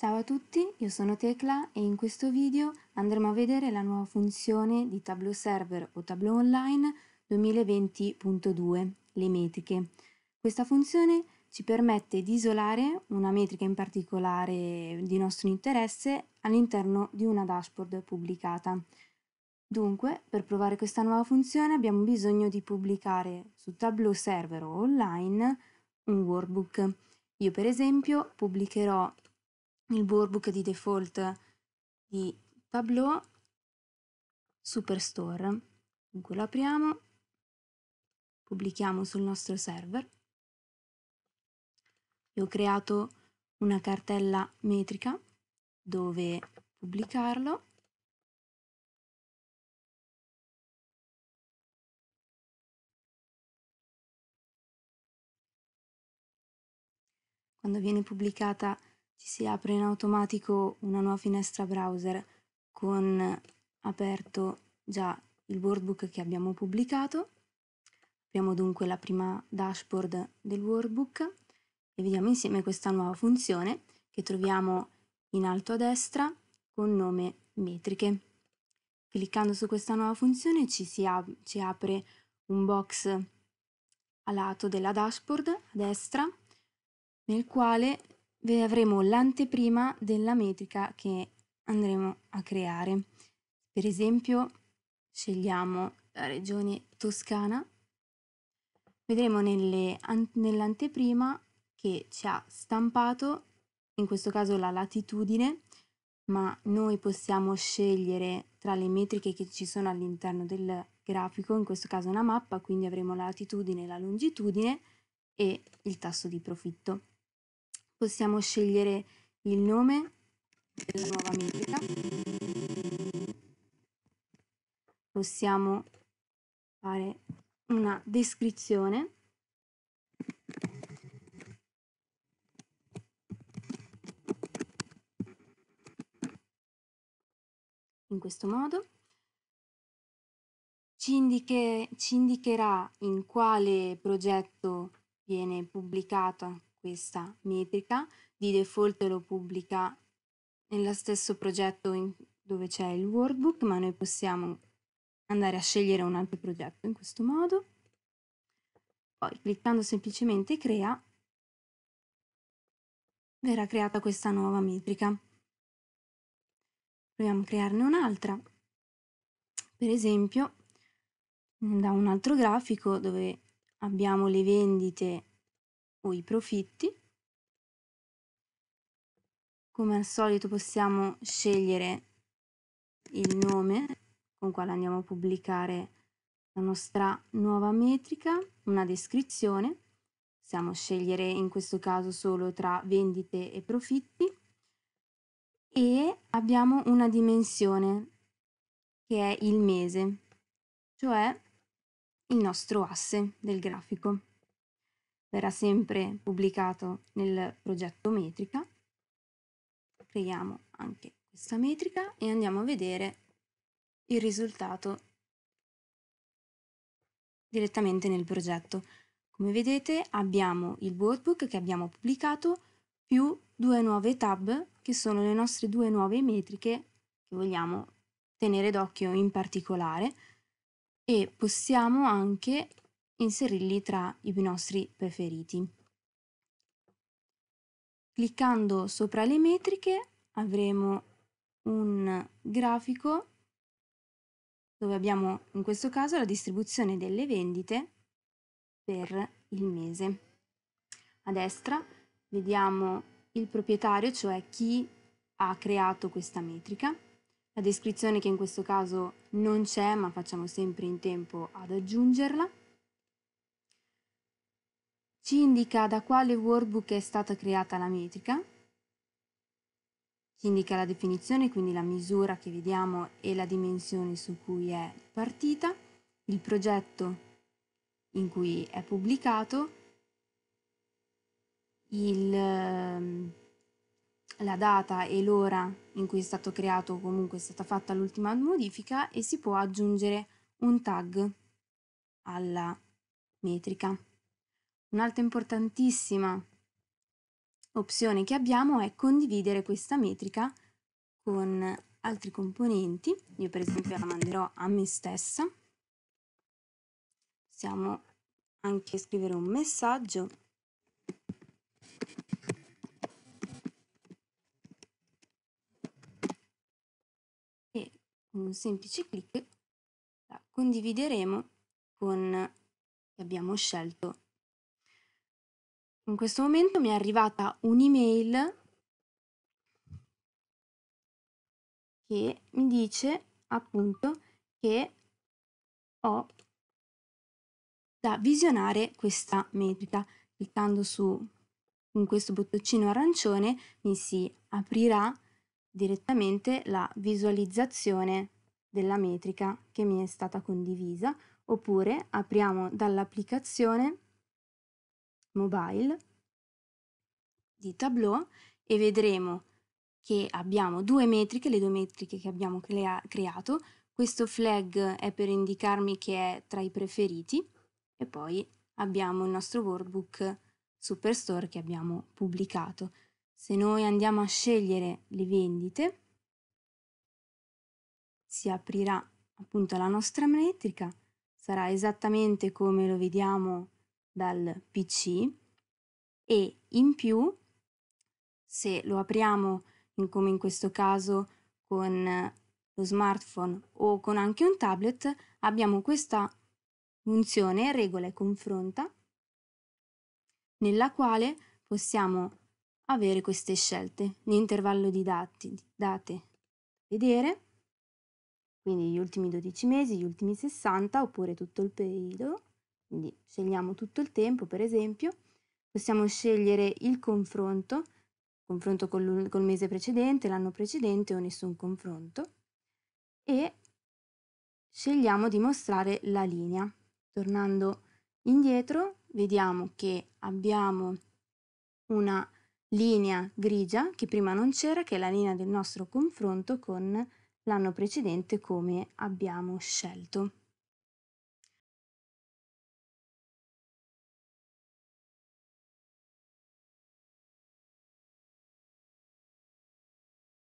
Ciao a tutti, io sono Tecla e in questo video andremo a vedere la nuova funzione di Tableau Server o Tableau Online 2020.2, le metriche. Questa funzione ci permette di isolare una metrica in particolare di nostro interesse all'interno di una dashboard pubblicata. Dunque, per provare questa nuova funzione abbiamo bisogno di pubblicare su Tableau Server o online un workbook. Io per esempio pubblicherò il workbook di default di Tableau Superstore. Dunque lo apriamo, pubblichiamo sul nostro server. Io ho creato una cartella metrica dove pubblicarlo. Quando viene pubblicata ci si apre in automatico una nuova finestra browser con aperto già il workbook che abbiamo pubblicato. Abbiamo dunque la prima dashboard del workbook e vediamo insieme questa nuova funzione che troviamo in alto a destra con nome metriche. Cliccando su questa nuova funzione ci, si ap ci apre un box a lato della dashboard a destra nel quale avremo l'anteprima della metrica che andremo a creare. Per esempio scegliamo la regione Toscana, vedremo nell'anteprima nell che ci ha stampato, in questo caso la latitudine, ma noi possiamo scegliere tra le metriche che ci sono all'interno del grafico, in questo caso una mappa, quindi avremo la latitudine, la longitudine e il tasso di profitto possiamo scegliere il nome della nuova metrica, possiamo fare una descrizione in questo modo. Ci, indiche, ci indicherà in quale progetto viene pubblicata questa metrica, di default lo pubblica nello stesso progetto in, dove c'è il workbook, ma noi possiamo andare a scegliere un altro progetto in questo modo. Poi cliccando semplicemente crea verrà creata questa nuova metrica. Proviamo a crearne un'altra. Per esempio, da un altro grafico dove abbiamo le vendite o i profitti. Come al solito possiamo scegliere il nome con quale andiamo a pubblicare la nostra nuova metrica, una descrizione, possiamo scegliere in questo caso solo tra vendite e profitti e abbiamo una dimensione che è il mese, cioè il nostro asse del grafico verrà sempre pubblicato nel progetto metrica. Creiamo anche questa metrica e andiamo a vedere il risultato direttamente nel progetto. Come vedete abbiamo il workbook che abbiamo pubblicato più due nuove tab che sono le nostre due nuove metriche che vogliamo tenere d'occhio in particolare e possiamo anche inserirli tra i nostri preferiti. Cliccando sopra le metriche avremo un grafico dove abbiamo in questo caso la distribuzione delle vendite per il mese. A destra vediamo il proprietario, cioè chi ha creato questa metrica, la descrizione che in questo caso non c'è ma facciamo sempre in tempo ad aggiungerla, ci indica da quale workbook è stata creata la metrica, ci indica la definizione, quindi la misura che vediamo e la dimensione su cui è partita, il progetto in cui è pubblicato, il, ehm, la data e l'ora in cui è stato creato o comunque è stata fatta l'ultima modifica e si può aggiungere un tag alla metrica. Un'altra importantissima opzione che abbiamo è condividere questa metrica con altri componenti. Io per esempio la manderò a me stessa. Possiamo anche scrivere un messaggio e con un semplice clic la condivideremo con chi abbiamo scelto in questo momento mi è arrivata un'email che mi dice appunto che ho da visionare questa metrica. Cliccando su questo bottoncino arancione mi si aprirà direttamente la visualizzazione della metrica che mi è stata condivisa oppure apriamo dall'applicazione mobile di tableau e vedremo che abbiamo due metriche, le due metriche che abbiamo crea creato, questo flag è per indicarmi che è tra i preferiti e poi abbiamo il nostro workbook Superstore che abbiamo pubblicato. Se noi andiamo a scegliere le vendite, si aprirà appunto la nostra metrica, sarà esattamente come lo vediamo dal PC e in più se lo apriamo in come in questo caso con lo smartphone o con anche un tablet abbiamo questa funzione regola e confronta nella quale possiamo avere queste scelte l'intervallo di dati, date vedere quindi gli ultimi 12 mesi, gli ultimi 60 oppure tutto il periodo quindi scegliamo tutto il tempo, per esempio, possiamo scegliere il confronto, confronto col, col mese precedente, l'anno precedente o nessun confronto e scegliamo di mostrare la linea. Tornando indietro vediamo che abbiamo una linea grigia che prima non c'era, che è la linea del nostro confronto con l'anno precedente come abbiamo scelto.